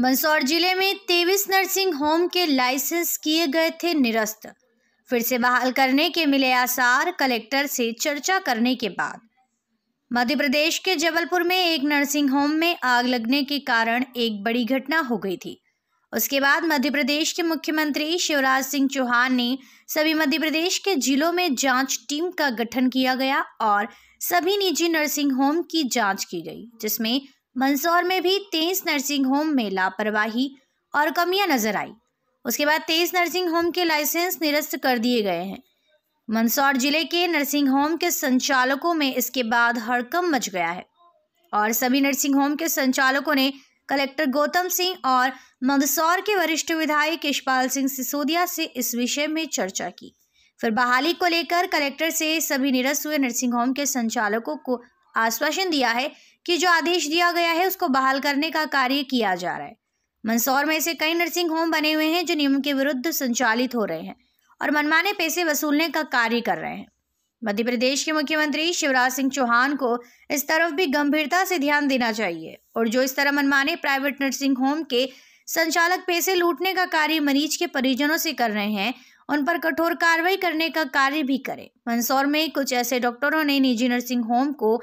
मंदसौर जिले में तेईस नर्सिंग होम के लाइसेंस किए गए थे निरस्त फिर से बहाल करने के मिले आसार कलेक्टर से चर्चा करने के बाद मध्य प्रदेश के जबलपुर में एक नर्सिंग होम में आग लगने के कारण एक बड़ी घटना हो गई थी उसके बाद मध्य प्रदेश के मुख्यमंत्री शिवराज सिंह चौहान ने सभी मध्य प्रदेश के जिलों में जांच टीम का गठन किया गया और सभी निजी नर्सिंग होम की जांच की गई जिसमें मंदसौर में भी तेईस नर्सिंग होम में लापरवाही और कमियां नजर आई उसके बाद तेईस नर्सिंग होम के लाइसेंस निरस्त कर दिए गए हैं मंदसौर जिले के नर्सिंग होम के संचालकों में इसके बाद हड़कम मच गया है और सभी नर्सिंग होम के संचालकों ने कलेक्टर गौतम सिंह और मंदसौर के वरिष्ठ विधायक यशपाल सिंह सिसोदिया से इस विषय में चर्चा की फिर बहाली को लेकर कलेक्टर से सभी निरस्त हुए नर्सिंग होम के संचालकों को आश्वासन दिया है कि जो आदेश दिया गया है उसको बहाल करने का कार्य किया जा रहा है मंदसौर में ऐसे कई नर्सिंग होम बने हुए हैं जो नियम के विरुद्ध संचालित हो रहे हैं और मनमाने पैसे वसूलने का कार्य कर रहे हैं मध्य प्रदेश के मुख्यमंत्री शिवराज सिंह चौहान को इस तरफ भी गंभीरता से ध्यान देना चाहिए और जो इस तरह मनमाने प्राइवेट नर्सिंग होम के संचालक पैसे लूटने का कार्य मरीज के परिजनों से कर रहे हैं उन पर कठोर कार्रवाई करने का कार्य भी करें मंदसौर में कुछ ऐसे डॉक्टरों ने निजी नर्सिंग होम को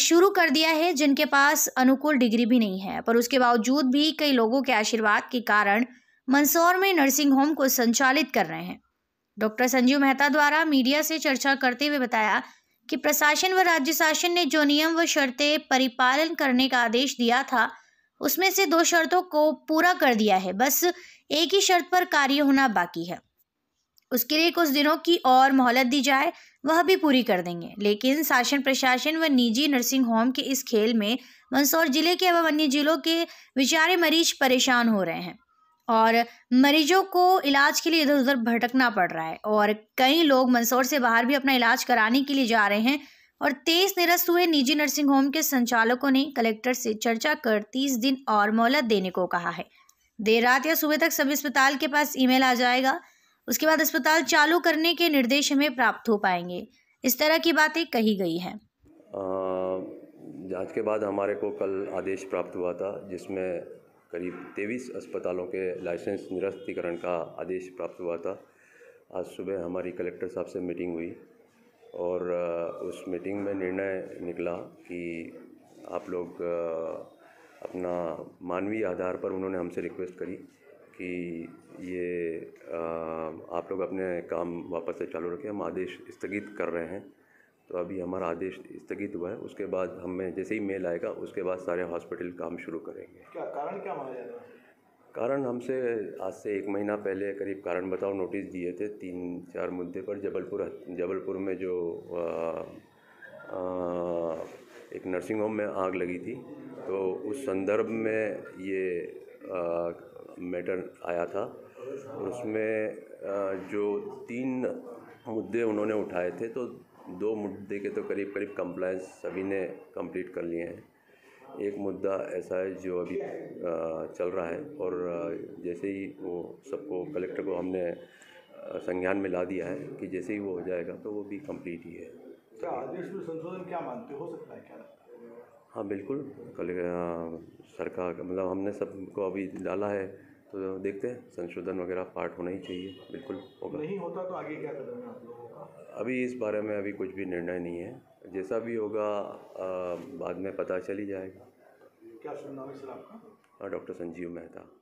शुरू कर दिया है जिनके पास अनुकूल डिग्री भी नहीं है पर उसके बावजूद भी कई लोगों के आशीर्वाद के कारण मंदसौर में नर्सिंग होम को संचालित कर रहे हैं डॉक्टर संजीव मेहता द्वारा मीडिया से चर्चा करते हुए बताया कि प्रशासन व राज्य शासन ने जो नियम व शर्तें परिपालन करने का आदेश दिया था उसमें से दो शर्तों को पूरा कर दिया है बस एक ही शर्त पर कार्य होना बाकी है उसके लिए कुछ दिनों की और मोहलत दी जाए वह भी पूरी कर देंगे लेकिन शासन प्रशासन व निजी नर्सिंग होम के इस खेल में मंदसौर जिले के एवं अन्य जिलों के बेचारे मरीज परेशान हो रहे हैं और मरीजों को इलाज के लिए इधर उधर भटकना पड़ रहा है और कई लोग मंदसौर से बाहर भी अपना इलाज कराने के लिए जा रहे हैं और तेज निरस्त हुए निजी नर्सिंग होम के संचालकों ने कलेक्टर से चर्चा कर तीस दिन और मोहलत देने को कहा है देर रात या सुबह तक सभी अस्पताल के पास ईमेल आ जाएगा उसके बाद अस्पताल चालू करने के निर्देश हमें प्राप्त हो पाएंगे इस तरह की बातें कही गई है जांच के बाद हमारे को कल आदेश प्राप्त हुआ था जिसमें करीब तेईस अस्पतालों के लाइसेंस निरस्तीकरण का आदेश प्राप्त हुआ था आज सुबह हमारी कलेक्टर साहब से मीटिंग हुई और उस मीटिंग में निर्णय निकला कि आप लोग अपना मानवीय आधार पर उन्होंने हमसे रिक्वेस्ट करी कि ये आप लोग अपने काम वापस से चालू रखें हम आदेश स्थगित कर रहे हैं तो अभी हमारा आदेश स्थगित हुआ है उसके बाद हमें जैसे ही मेल आएगा उसके बाद सारे हॉस्पिटल काम शुरू करेंगे क्या कारण क्या माना है कारण हमसे आज से एक महीना पहले करीब कारण बताओ नोटिस दिए थे तीन चार मुद्दे पर जबलपुर जबलपुर में जो आ, आ, एक नर्सिंग होम में आग लगी थी तो उस संदर्भ में ये मैटर आया था उसमें जो तीन मुद्दे उन्होंने उठाए थे तो दो मुद्दे के तो करीब करीब कंप्लायंस सभी ने कंप्लीट कर लिए हैं एक मुद्दा ऐसा है जो अभी चल रहा है और जैसे ही वो सबको कलेक्टर को हमने संज्ञान में ला दिया है कि जैसे ही वो हो जाएगा तो वो भी कंप्लीट ही है क्या आदेश में संशोधन क्या मानते हो सकता है क्या हाँ बिल्कुल सरकार मतलब हमने सबको अभी डाला है तो देखते हैं संशोधन वगैरह पार्ट होना ही चाहिए बिल्कुल होगा नहीं होता तो आगे क्या कदम है आप लोगों का अभी इस बारे में अभी कुछ भी निर्णय नहीं है जैसा भी होगा बाद में पता चल ही जाएगा क्या सुनना है सर आपका हाँ डॉक्टर संजीव मेहता